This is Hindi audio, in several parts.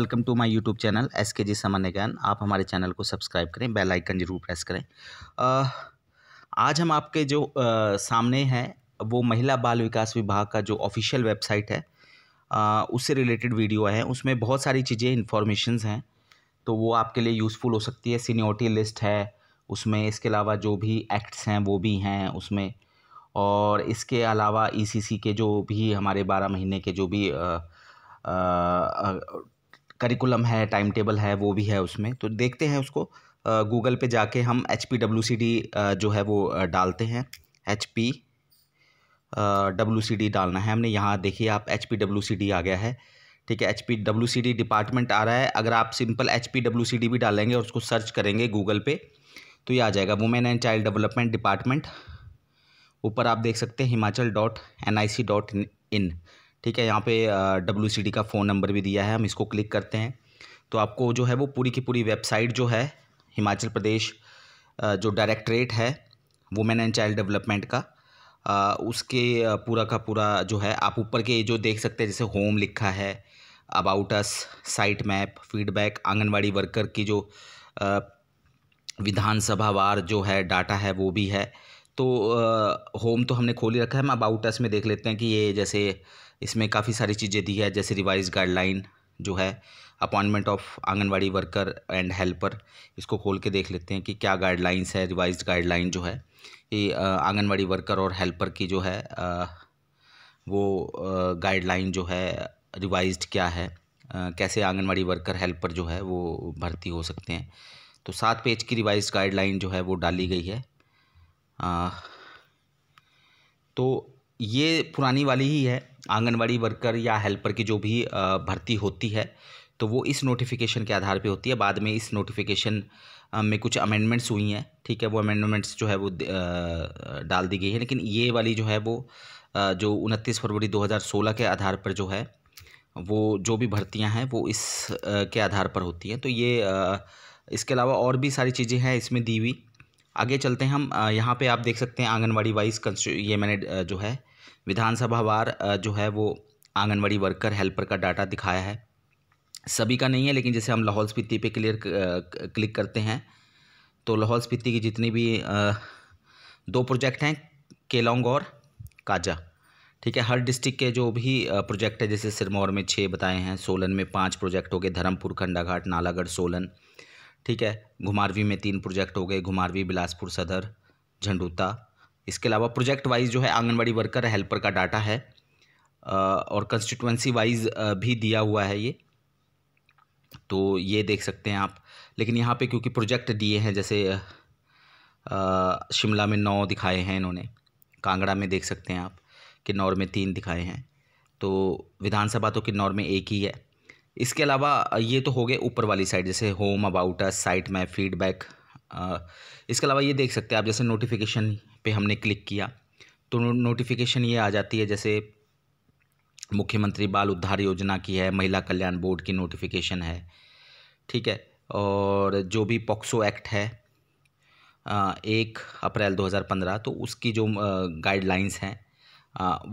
welcome to my YouTube channel S K G सामान्य ज्ञान आप हमारे चैनल को सब्सक्राइब करें बेल आइकन जरूर प्रेस करें आज हम आपके जो सामने हैं वो महिला बाल विकास विभाग का जो ऑफिशियल वेबसाइट है उससे रिलेटेड वीडियो है उसमें बहुत सारी चीज़ें इन्फॉर्मेशन हैं तो वो आपके लिए यूज़फुल हो सकती है सीनियोरिटी लिस्ट है उसमें इसके अलावा जो भी एक्ट्स हैं वो भी हैं उसमें और इसके अलावा ई e के जो भी हमारे बारह महीने के जो भी आ, आ, आ, करिकुलम है टाइम टेबल है वो भी है उसमें तो देखते हैं उसको गूगल पे जाके हम H P W C D जो है वो डालते हैं H P W C D डालना है हमने यहाँ देखिए आप H P W C D आ गया है ठीक है H P W C D department आ रहा है अगर आप simple H P W C D भी डालेंगे और उसको सर्च करेंगे गूगल पे तो ये आ जाएगा women and child development department ऊपर आप देख सकते हैं Himachal dot N I C dot in ठीक है यहाँ पे डब्ल्यू का फ़ोन नंबर भी दिया है हम इसको क्लिक करते हैं तो आपको जो है वो पूरी की पूरी वेबसाइट जो है हिमाचल प्रदेश जो डायरेक्ट्रेट है वुमेन एंड चाइल्ड डेवलपमेंट का उसके पूरा का पूरा जो है आप ऊपर के जो देख सकते हैं जैसे होम लिखा है about us site map feedback anganwadi worker की जो विधानसभा वार जो है डाटा है वो भी है तो होम तो हमने खोल ही रखा है हम अबाउट अस में देख लेते हैं कि ये जैसे इसमें काफ़ी सारी चीज़ें दी है जैसे रिवाइज गाइडलाइन जो है appointment of anganwadi worker and helper इसको खोल के देख लेते हैं कि क्या गाइडलाइंस है रिवाइज गाइडलाइन जो है ये आंगनवाड़ी वर्कर और हेल्पर की जो है वो गाइडलाइन जो है रिवाइज क्या है कैसे आंगनवाड़ी वर्कर हेल्पर जो है वो भर्ती हो सकते हैं तो सात पेज की रिवाइज गाइडलाइन जो है वो डाली गई है आ, तो ये पुरानी वाली ही है आंगनवाड़ी वर्कर या हेल्पर की जो भी भर्ती होती है तो वो इस नोटिफिकेशन के आधार पे होती है बाद में इस नोटिफिकेशन में कुछ अमेंडमेंट्स हुई हैं ठीक है वो अमेंडमेंट्स जो है वो डाल दी गई है लेकिन ये वाली जो है वो जो उनतीस फरवरी 2016 के आधार पर जो है वो जो भी भर्तियां हैं वो इस के आधार पर होती हैं तो ये इसके अलावा और भी सारी चीज़ें हैं इसमें दी हुई आगे चलते हैं हम यहाँ पे आप देख सकते हैं आंगनवाड़ी वाइज ये मैंने जो है विधानसभा वार जो है वो आंगनवाड़ी वर्कर हेल्पर का डाटा दिखाया है सभी का नहीं है लेकिन जैसे हम लाहौल स्पीति पे क्लियर क्लिक करते हैं तो लाहौल स्पीति की जितनी भी दो प्रोजेक्ट हैं केलोंग और काजा ठीक है हर डिस्ट्रिक्ट के जो भी प्रोजेक्ट है जैसे सिरमौर में छः बताए हैं सोलन में पाँच प्रोजेक्ट हो गए धर्मपुर खंडाघाट नालागढ़ सोलन ठीक है घुमारवी में तीन प्रोजेक्ट हो गए घुमारवी बिलासपुर सदर झंडूता इसके अलावा प्रोजेक्ट वाइज जो है आंगनबाड़ी वर्कर हेल्पर का डाटा है और कंस्टिट्यूंसी वाइज भी दिया हुआ है ये तो ये देख सकते हैं आप लेकिन यहाँ पे क्योंकि प्रोजेक्ट दिए हैं जैसे शिमला में नौ दिखाए हैं इन्होंने कांगड़ा में देख सकते हैं आप किन्नौर में तीन दिखाए हैं तो विधानसभा तो किन्नौर में एक ही है इसके अलावा ये तो हो गए ऊपर वाली साइड जैसे home about us site map feedback इसके अलावा ये देख सकते हैं आप जैसे नोटिफिकेशन पे हमने क्लिक किया तो नोटिफिकेशन ये आ जाती है जैसे मुख्यमंत्री बाल उद्धार योजना की है महिला कल्याण बोर्ड की नोटिफिकेशन है ठीक है और जो भी पॉक्सो एक्ट है एक अप्रैल 2015 तो उसकी जो गाइडलाइंस हैं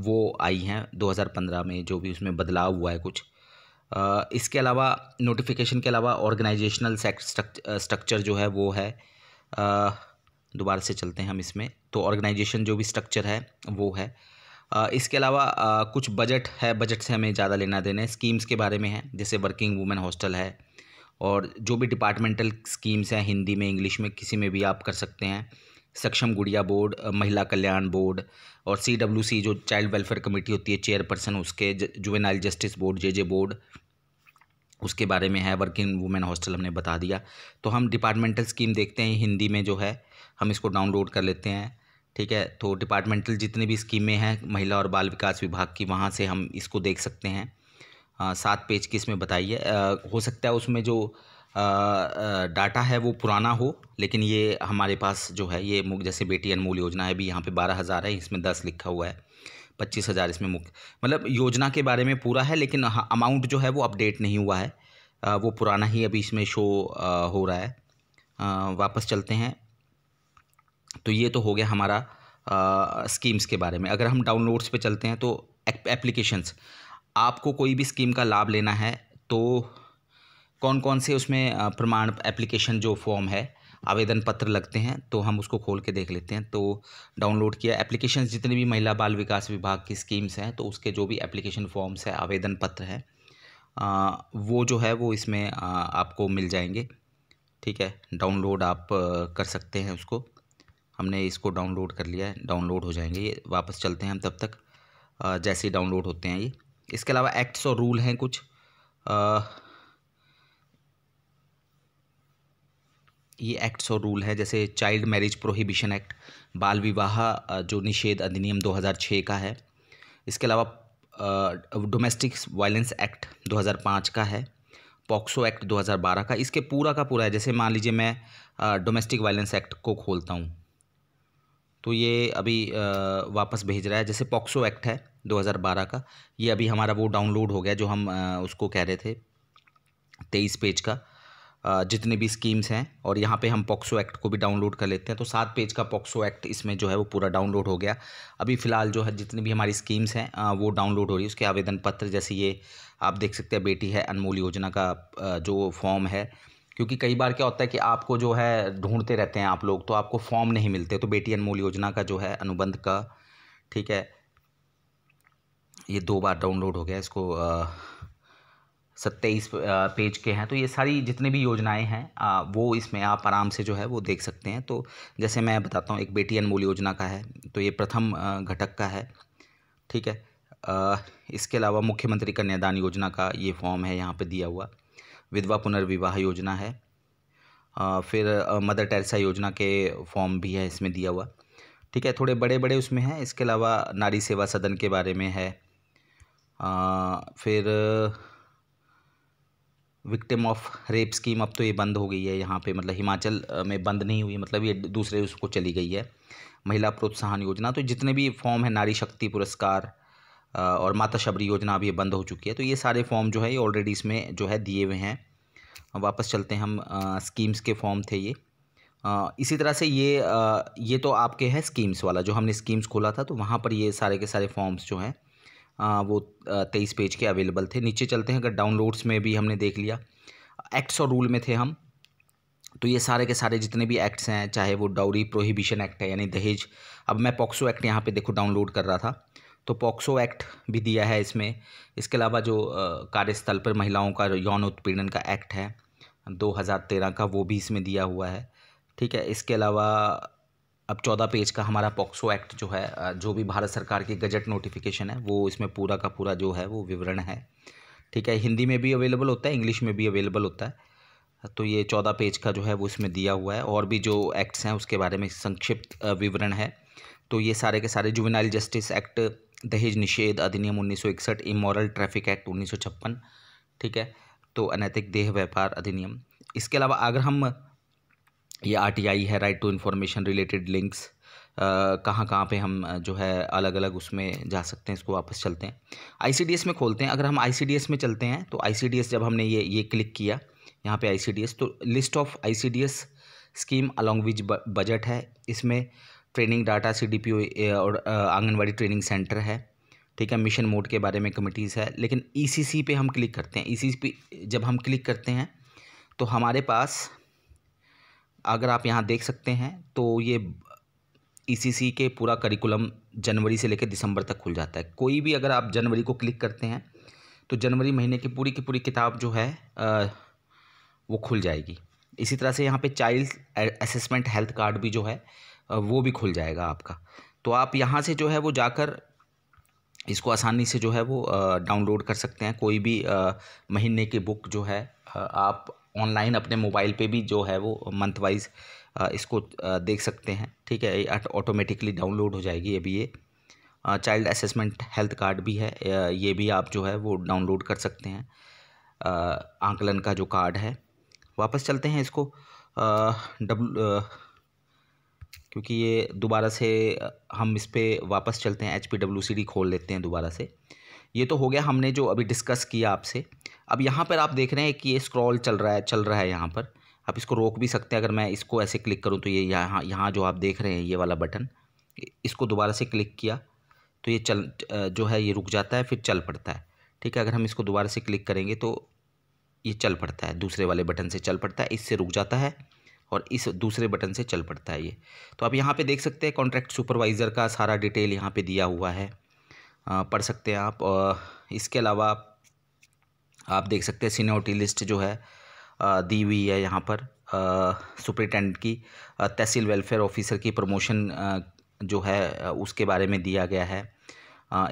वो आई हैं 2015 में जो भी उसमें बदलाव हुआ है कुछ इसके अलावा नोटिफिकेशन के अलावा ऑर्गेनाइजेशनल स्ट्रक्चर जो है वो है दोबारा से चलते हैं हम इसमें तो ऑर्गेनाइजेशन जो भी स्ट्रक्चर है वो है इसके अलावा कुछ बजट है बजट से हमें ज़्यादा लेना देना है स्कीम्स के बारे में है जैसे वर्किंग वूमेन हॉस्टल है और जो भी डिपार्टमेंटल स्कीम्स हैं हिंदी में इंग्लिश में किसी में भी आप कर सकते हैं सक्षम गुड़िया बोर्ड महिला कल्याण बोर्ड और सी डब्ल्यू सी जो चाइल्ड वेलफेयर कमेटी होती है चेयरपर्सन उसके juvenile justice board J J board उसके बारे में है वर्किंग वुमेन हॉस्टल हमने बता दिया तो हम डिपार्टमेंटल स्कीम देखते हैं हिंदी में जो है हम इसको डाउनलोड कर लेते हैं ठीक है तो डिपार्टमेंटल जितनी भी स्कीमें हैं महिला और बाल विकास विभाग की वहाँ से हम इसको देख सकते हैं सात पेज की इसमें बताइए हो सकता है उसमें जो आ, आ, डाटा है वो पुराना हो लेकिन ये हमारे पास जो है ये जैसे बेटी अनमोल योजना है भी यहाँ पे बारह हज़ार है इसमें दस लिखा हुआ है पच्चीस हज़ार इसमें मुख्य मतलब योजना के बारे में पूरा है लेकिन अमाउंट जो है वो अपडेट नहीं हुआ है वो पुराना ही अभी इसमें शो हो रहा है वापस चलते हैं तो ये तो हो गया हमारा स्कीम्स के बारे में अगर हम डाउनलोड्स पे चलते हैं तो एप्लीकेशंस आपको कोई भी स्कीम का लाभ लेना है तो कौन कौन से उसमें प्रमाण एप्लीकेशन जो फॉर्म है आवेदन पत्र लगते हैं तो हम उसको खोल के देख लेते हैं तो डाउनलोड किया एप्लीकेशन जितने भी महिला बाल विकास विभाग की स्कीम्स हैं तो उसके जो भी एप्लीकेशन फॉर्म्स हैं आवेदन पत्र है वो जो है वो इसमें आ, आपको मिल जाएंगे ठीक है डाउनलोड आप कर सकते हैं उसको हमने इसको डाउनलोड कर लिया है डाउनलोड हो जाएंगे ये वापस चलते हैं हम तब तक जैसे ही डाउनलोड होते हैं ये इसके अलावा एक्ट्स और रूल हैं कुछ आ, ये एक्ट्स और रूल है जैसे चाइल्ड मैरिज प्रोहिबिशन एक्ट बाल विवाह जो निषेध अधिनियम 2006 का है इसके अलावा डोमेस्टिक वायलेंस एक्ट 2005 का है पॉक्सो एक्ट 2012 का इसके पूरा का पूरा है जैसे मान लीजिए मैं डोमेस्टिक वायलेंस एक्ट को खोलता हूँ तो ये अभी वापस भेज रहा है जैसे पॉक्सो एक्ट है 2012 का ये अभी हमारा वो डाउनलोड हो गया जो हम उसको कह रहे थे तेईस पेज का जितने भी स्कीम्स हैं और यहाँ पे हम पॉक्सो एक्ट को भी डाउनलोड कर लेते हैं तो सात पेज का पॉक्सो एक्ट इसमें जो है वो पूरा डाउनलोड हो गया अभी फ़िलहाल जो है जितनी भी हमारी स्कीम्स हैं वो डाउनलोड हो रही है उसके आवेदन पत्र जैसे ये आप देख सकते हैं बेटी है अनमोल योजना का जो फॉर्म है क्योंकि कई बार क्या होता है कि आपको जो है ढूंढते रहते हैं आप लोग तो आपको फॉर्म नहीं मिलते तो बेटी अनमोल योजना का जो है अनुबंध का ठीक है ये दो बार डाउनलोड हो गया इसको सत्ताईस पेज के हैं तो ये सारी जितने भी योजनाएं हैं आ, वो इसमें आप आराम से जो है वो देख सकते हैं तो जैसे मैं बताता हूँ एक बेटी अनमोल योजना का है तो ये प्रथम घटक का है ठीक है आ, इसके अलावा मुख्यमंत्री कन्यादान योजना का ये फॉर्म है यहाँ पे दिया हुआ विधवा पुनर्विवाह योजना है फिर मदर टेरेसा योजना के फॉर्म भी है इसमें दिया हुआ ठीक है थोड़े बड़े बड़े उसमें हैं इसके अलावा नारी सेवा सदन के बारे में है फिर विक्टिम ऑफ रेप स्कीम अब तो ये बंद हो गई है यहाँ पे मतलब हिमाचल में बंद नहीं हुई मतलब ये दूसरे उसको चली गई है महिला प्रोत्साहन योजना तो जितने भी फॉर्म है नारी शक्ति पुरस्कार और माता शबरी योजना अभी ये बंद हो चुकी है तो ये सारे फॉर्म जो है ये ऑलरेडी इसमें जो है दिए हुए हैं वापस चलते हैं हम स्कीम्स के फॉर्म थे ये इसी तरह से ये ये तो आपके है स्कीम्स वाला जो हमने स्कीम्स खोला था तो वहाँ पर ये सारे के सारे फॉर्म्स जो हैं वो तेईस पेज के अवेलेबल थे नीचे चलते हैं अगर डाउनलोड्स में भी हमने देख लिया एक्ट्स और रूल में थे हम तो ये सारे के सारे जितने भी एक्ट्स हैं चाहे वो डाउरी प्रोहिबिशन एक्ट है यानी दहेज अब मैं पॉक्सो एक्ट यहाँ पे देखो डाउनलोड कर रहा था तो पॉक्सो एक्ट भी दिया है इसमें इसके अलावा जो कार्यस्थल पर महिलाओं का यौन उत्पीड़न का एक्ट है 2013 का वो भी इसमें दिया हुआ है ठीक है इसके अलावा अब चौदह पेज का हमारा पॉक्सो एक्ट जो है जो भी भारत सरकार की गजट नोटिफिकेशन है वो इसमें पूरा का पूरा जो है वो विवरण है ठीक है हिंदी में भी अवेलेबल होता है इंग्लिश में भी अवेलेबल होता है तो ये चौदह पेज का जो है वो इसमें दिया हुआ है और भी जो एक्ट्स हैं उसके बारे में संक्षिप्त विवरण है तो ये सारे के सारे जुवेनाइल जस्टिस एक्ट दहेज निषेध अधिनियम 1961 इमोरल ट्रैफिक एक्ट 1956 ठीक है तो अनैतिक देह व्यापार अधिनियम इसके अलावा अगर हम ये आरटीआई है right to information related links कहाँ कहाँ पे हम जो है अलग अलग उसमें जा सकते हैं इसको वापस चलते हैं आईसीडीएस में खोलते हैं अगर हम आईसीडीएस में चलते हैं तो आईसीडीएस जब हमने ये ये क्लिक किया यहाँ पे आईसीडीएस तो list of ICDS scheme along which budget है इसमें training data C D P और आंगनबाड़ी ट्रेनिंग सेंटर है ठीक है मिशन मोड के बारे में कमिटीज़ है लेकिन ई सी सी पे हम क्लिक करते हैं ई सी सी पे जब हम क्लिक करते हैं तो हमारे पास अगर आप यहाँ देख सकते हैं तो ये ई e के पूरा करिकुलम जनवरी से लेकर दिसंबर तक खुल जाता है कोई भी अगर आप जनवरी को क्लिक करते हैं तो जनवरी महीने की पूरी की पूरी किताब जो है आ, वो खुल जाएगी इसी तरह से यहाँ पे चाइल्ड असेसमेंट हेल्थ कार्ड भी जो है वो भी खुल जाएगा आपका तो आप यहाँ से जो है वो जाकर इसको आसानी से जो है वो डाउनलोड कर सकते हैं कोई भी महीने की बुक जो है आप ऑनलाइन अपने मोबाइल पे भी जो है वो मंथ वाइज इसको देख सकते हैं ठीक है ऑटोमेटिकली डाउनलोड हो जाएगी अभी ये चाइल्ड असेसमेंट हेल्थ कार्ड भी है ये भी आप जो है वो डाउनलोड कर सकते हैं आंकलन का जो कार्ड है वापस चलते हैं इसको डब्लू क्योंकि ये दोबारा से हम इस पर वापस चलते हैं H P W C D खोल लेते हैं दोबारा से ये तो हो गया हमने जो अभी डिस्कस किया आपसे अब यहाँ पर आप देख रहे हैं कि ये स्क्रॉल चल रहा है चल रहा है यहाँ पर आप इसको रोक भी सकते हैं अगर मैं इसको ऐसे क्लिक करूँ तो ये यहाँ यहाँ जो आप देख रहे हैं ये वाला बटन इसको दोबारा से क्लिक किया तो ये चल जो है ये रुक जाता है फिर चल पड़ता है ठीक है अगर हम इसको दोबारा से क्लिक करेंगे तो ये चल पड़ता है दूसरे वाले बटन से चल पड़ता है इससे रुक जाता है और इस दूसरे बटन से चल पड़ता है ये तो आप यहाँ पे देख सकते हैं कॉन्ट्रैक्ट सुपरवाइज़र का सारा डिटेल यहाँ पे दिया हुआ है आ, पढ़ सकते हैं आप आ, इसके अलावा आप देख सकते हैं सीनियोरिटी लिस्ट जो है आ, दी हुई है यहाँ पर सुपरिटेंडेंट की तहसील वेलफेयर ऑफिसर की प्रमोशन जो है उसके बारे में दिया गया है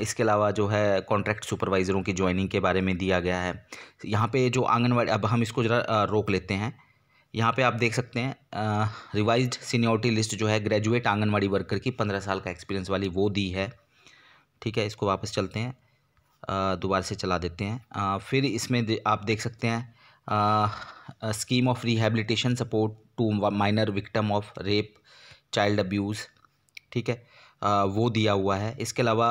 इसके अलावा जो है कॉन्ट्रैक्ट सुपरवाइज़रों की ज्वाइनिंग के बारे में दिया गया है यहाँ पे जो आंगनवाड़ी अब हम इसको ज़रा रोक लेते हैं यहाँ पे आप देख सकते हैं रिवाइज सीनियोरिटी लिस्ट जो है ग्रेजुएट आंगनवाड़ी वर्कर की पंद्रह साल का एक्सपीरियंस वाली वो दी है ठीक है इसको वापस चलते हैं दोबारा से चला देते हैं आ, फिर इसमें दे, आप देख सकते हैं scheme of rehabilitation support to minor victim of rape child abuse ठीक है आ, वो दिया हुआ है इसके अलावा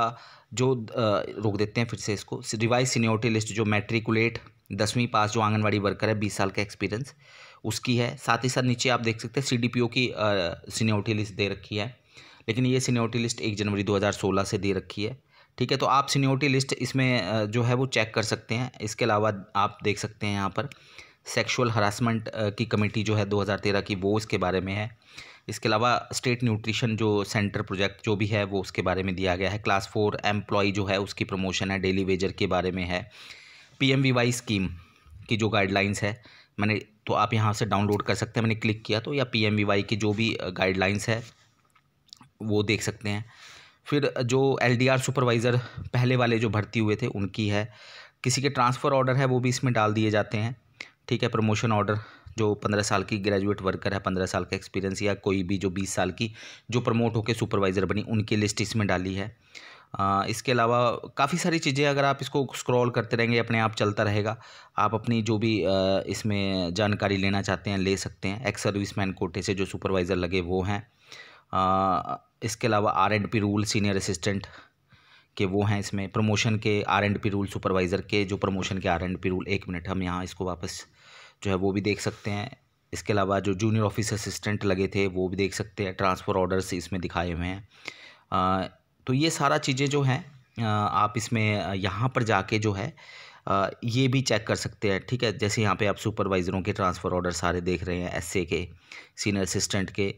जो आ, रोक देते हैं फिर से इसको रिवाइज सीनियोरिटी लिस्ट जो मैट्रिकुलेट दसवीं पास जो आंगनवाड़ी वर्कर है बीस साल का एक्सपीरियंस उसकी है साथ ही साथ नीचे आप देख सकते हैं सीडीपीओ की सीनियोरिटी लिस्ट दे रखी है लेकिन ये सीनियोरिटी लिस्ट एक जनवरी 2016 से दे रखी है ठीक है तो आप सीनियोरिटी लिस्ट इसमें जो है वो चेक कर सकते हैं इसके अलावा आप देख सकते हैं यहाँ पर सेक्सुअल हरासमेंट की कमेटी जो है 2013 की वो इसके बारे में है इसके अलावा स्टेट न्यूट्रिशन जो सेंटर प्रोजेक्ट जो भी है वो उसके बारे में दिया गया है क्लास फोर एम्प्लॉय जो है उसकी प्रमोशन है डेली वेजर के बारे में है P M V Y scheme की जो गाइडलाइंस है मैंने तो आप यहाँ से डाउनलोड कर सकते हैं मैंने क्लिक किया तो या पी एम की जो भी गाइडलाइंस है वो देख सकते हैं फिर जो एल सुपरवाइज़र पहले वाले जो भर्ती हुए थे उनकी है किसी के ट्रांसफ़र ऑर्डर है वो भी इसमें डाल दिए जाते हैं ठीक है प्रमोशन ऑर्डर जो पंद्रह साल की ग्रेजुएट वर्कर है पंद्रह साल का एक्सपीरियंस या कोई भी जो बीस साल की जो प्रमोट होकर सुपरवाइज़र बनी उनकी लिस्ट इसमें डाली है इसके अलावा काफ़ी सारी चीज़ें अगर आप इसको स्क्रॉल करते रहेंगे अपने आप चलता रहेगा आप अपनी जो भी इसमें जानकारी लेना चाहते हैं ले सकते हैं एक्स सर्विस मैन कोटे से जो सुपरवाइज़र लगे वो हैं इसके अलावा R and P rule senior assistant के वो हैं इसमें प्रमोशन के R and P rule supervisor के जो प्रमोशन के आर एंड पी रूल एक मिनट हम यहाँ इसको वापस जो है वो भी देख सकते हैं इसके अलावा जो जूनियर ऑफिस असिस्टेंट लगे थे वो भी देख सकते हैं ट्रांसफ़र ऑर्डर्स इसमें दिखाए हुए हैं तो ये सारा चीज़ें जो हैं आप इसमें यहाँ पर जाके जो है ये भी चेक कर सकते हैं ठीक है जैसे यहाँ पे आप सुपरवाइज़रों के ट्रांसफ़र ऑर्डर सारे देख रहे हैं एसए के सीनियर असिस्टेंट के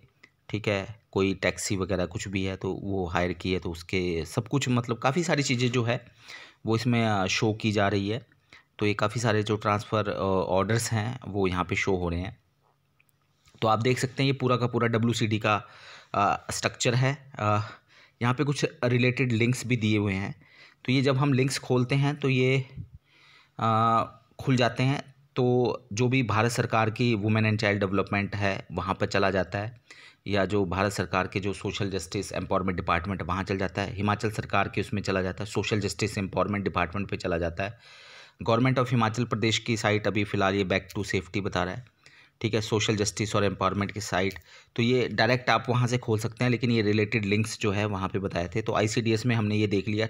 ठीक है कोई टैक्सी वगैरह कुछ भी है तो वो हायर की है तो उसके सब कुछ मतलब काफ़ी सारी चीज़ें जो है वो इसमें शो की जा रही है तो ये काफ़ी सारे जो ट्रांसफ़र ऑर्डर्स हैं वो यहाँ पर शो हो रहे हैं तो आप देख सकते हैं ये पूरा का पूरा डब्ल्यू का स्ट्रक्चर है आ, यहाँ पे कुछ रिलेटेड लिंक्स भी दिए हुए हैं तो ये जब हम लिंक्स खोलते हैं तो ये आ, खुल जाते हैं तो जो भी भारत सरकार की वुमेन एंड चाइल्ड डेवलपमेंट है वहाँ पर चला जाता है या जो भारत सरकार के जो सोशल जस्टिस एम्पावरमेंट डिपार्टमेंट वहाँ चल जाता है हिमाचल सरकार के उसमें चला जाता है सोशल जस्टिस एम्पावरमेंट डिपार्टमेंट पे चला जाता है गवर्नमेंट ऑफ हिमाचल प्रदेश की साइट अभी फ़िलहाल ये बैक टू सेफ्टी बता रहा है ठीक है सोशल जस्टिस और एम्पावरमेंट की साइट तो ये डायरेक्ट आप वहाँ से खोल सकते हैं लेकिन ये रिलेटेड लिंक्स जो है वहाँ पे बताए थे तो आई में हमने ये देख लिया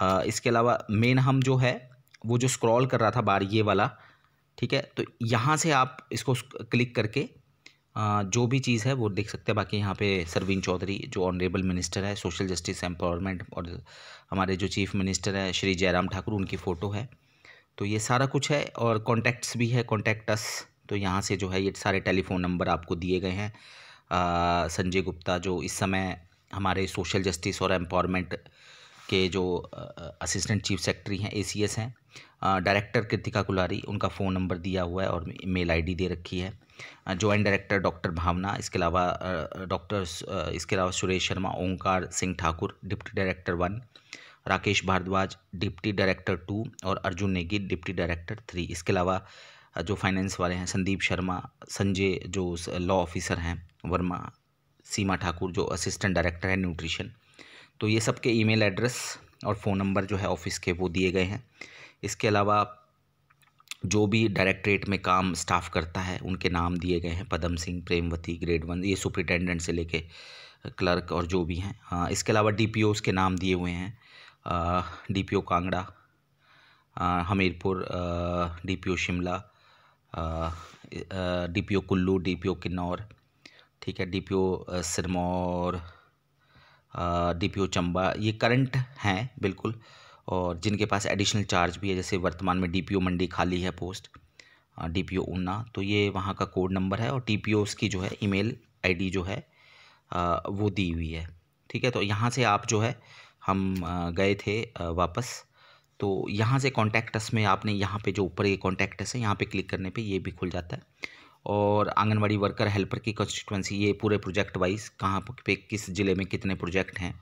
आ, इसके अलावा मेन हम जो है वो जो स्क्रॉल कर रहा था बार ये वाला ठीक है तो यहाँ से आप इसको क्लिक करके आ, जो भी चीज़ है वो देख सकते हैं बाकी यहाँ पे सरवीन चौधरी जो ऑनरेबल मिनिस्टर है सोशल जस्टिस एम्पावरमेंट और हमारे जो चीफ़ मिनिस्टर है श्री जयराम ठाकुर उनकी फ़ोटो है तो ये सारा कुछ है और कॉन्टैक्ट्स भी है कॉन्टैक्टस तो यहाँ से जो है ये सारे टेलीफ़ोन नंबर आपको दिए गए हैं संजय गुप्ता जो इस समय हमारे सोशल जस्टिस और एम्पावरमेंट के जो असिस्टेंट चीफ सेक्रेटरी हैं एसीएस हैं डायरेक्टर कृतिका कुलारी उनका फ़ोन नंबर दिया हुआ है और मेल आईडी दे रखी है जॉइंट डायरेक्टर डॉक्टर भावना इसके अलावा डॉक्टर इसके अलावा Suresh Sharma Omkar Singh Thakur deputy director one Rakesh Bhardwaj deputy director two और Arjun Negi deputy director three इसके अलावा जो फाइनेंस वाले हैं संदीप शर्मा संजय जो लॉ ऑफिसर हैं वर्मा सीमा ठाकुर जो असिस्टेंट डायरेक्टर है न्यूट्रिशन तो ये सबके ईमेल एड्रेस और फ़ोन नंबर जो है ऑफिस के वो दिए गए हैं इसके अलावा जो भी डायरेक्टरेट में काम स्टाफ करता है उनके नाम दिए गए हैं पदम सिंह प्रेमवती ग्रेड वन ये सुप्रिटेंडेंट से लेके क्लर्क और जो भी हैं इसके अलावा डी पी के नाम दिए हुए हैं D P O Kangra Hamirpur D P O Shimla DPO Kullu DPO Kinnaur ठीक है डीपीओ सिरमौर डीपीओ चंबा ये करंट हैं बिल्कुल और जिनके पास एडिशनल चार्ज भी है जैसे वर्तमान में डीपीओ मंडी खाली है पोस्ट डीपीओ ऊना तो ये वहाँ का कोड नंबर है और ओ उसकी जो है ईमेल आईडी जो है वो दी हुई है ठीक है तो यहाँ से आप जो है हम गए थे वापस तो यहाँ से कॉन्टैक्टस में आपने यहाँ पे जो ऊपर ये कॉन्टैक्टस है यहाँ पे क्लिक करने पे ये भी खुल जाता है और आंगनवाड़ी वर्कर हेल्पर की कॉन्स्टिट्यूंसी ये पूरे प्रोजेक्ट वाइज कहाँ पे किस ज़िले में कितने प्रोजेक्ट हैं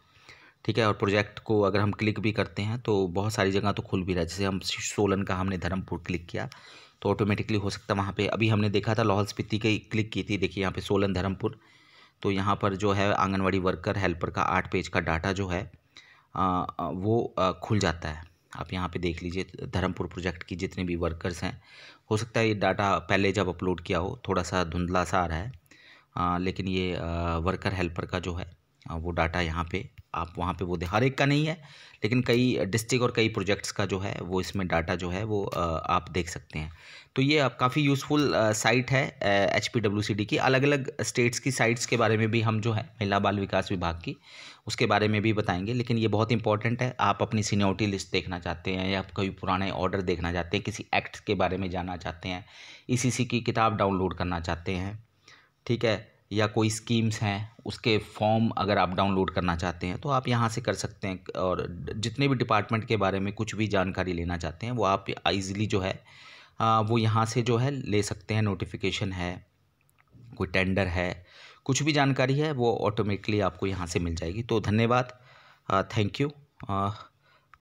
ठीक है और प्रोजेक्ट को अगर हम क्लिक भी करते हैं तो बहुत सारी जगह तो खुल भी रहा है जैसे हम सोलन का हमने धर्मपुर क्लिक किया तो ऑटोमेटिकली हो सकता है वहाँ पर अभी हमने देखा था लाहौल स्पीति की क्लिक की थी देखिए यहाँ पर सोलन धर्मपुर तो यहाँ पर जो है आंगनबाड़ी वर्कर हेल्पर का आठ पेज का डाटा जो है आ, वो आ, खुल जाता है आप यहाँ पे देख लीजिए धर्मपुर प्रोजेक्ट की जितने भी वर्कर्स हैं हो सकता है ये डाटा पहले जब अपलोड किया हो थोड़ा सा धुंधला सा आ रहा है आ, लेकिन ये आ, वर्कर हेल्पर का जो है आ, वो डाटा यहाँ पे आप वहाँ पे वो दे हर एक का नहीं है लेकिन कई डिस्ट्रिक्ट और कई प्रोजेक्ट्स का जो है वो इसमें डाटा जो है वो आप देख सकते हैं तो ये आप काफ़ी यूज़फुल साइट है H P W C D की अलग अलग स्टेट्स की साइट्स के बारे में भी हम जो है महिला बाल विकास विभाग की उसके बारे में भी बताएंगे लेकिन ये बहुत इंपॉर्टेंट है आप अपनी सीनियोरिटी लिस्ट देखना चाहते हैं या कोई पुराने ऑर्डर देखना चाहते हैं किसी एक्ट के बारे में जानना चाहते हैं ई सी की किताब डाउनलोड करना चाहते हैं ठीक है या कोई स्कीम्स हैं उसके फॉर्म अगर आप डाउनलोड करना चाहते हैं तो आप यहाँ से कर सकते हैं और जितने भी डिपार्टमेंट के बारे में कुछ भी जानकारी लेना चाहते हैं वो आप ईज़िली जो है वो यहाँ से जो है ले सकते हैं नोटिफिकेशन है कोई टेंडर है कुछ भी जानकारी है वो ऑटोमेटिकली आपको यहाँ से मिल जाएगी तो धन्यवाद थैंक यू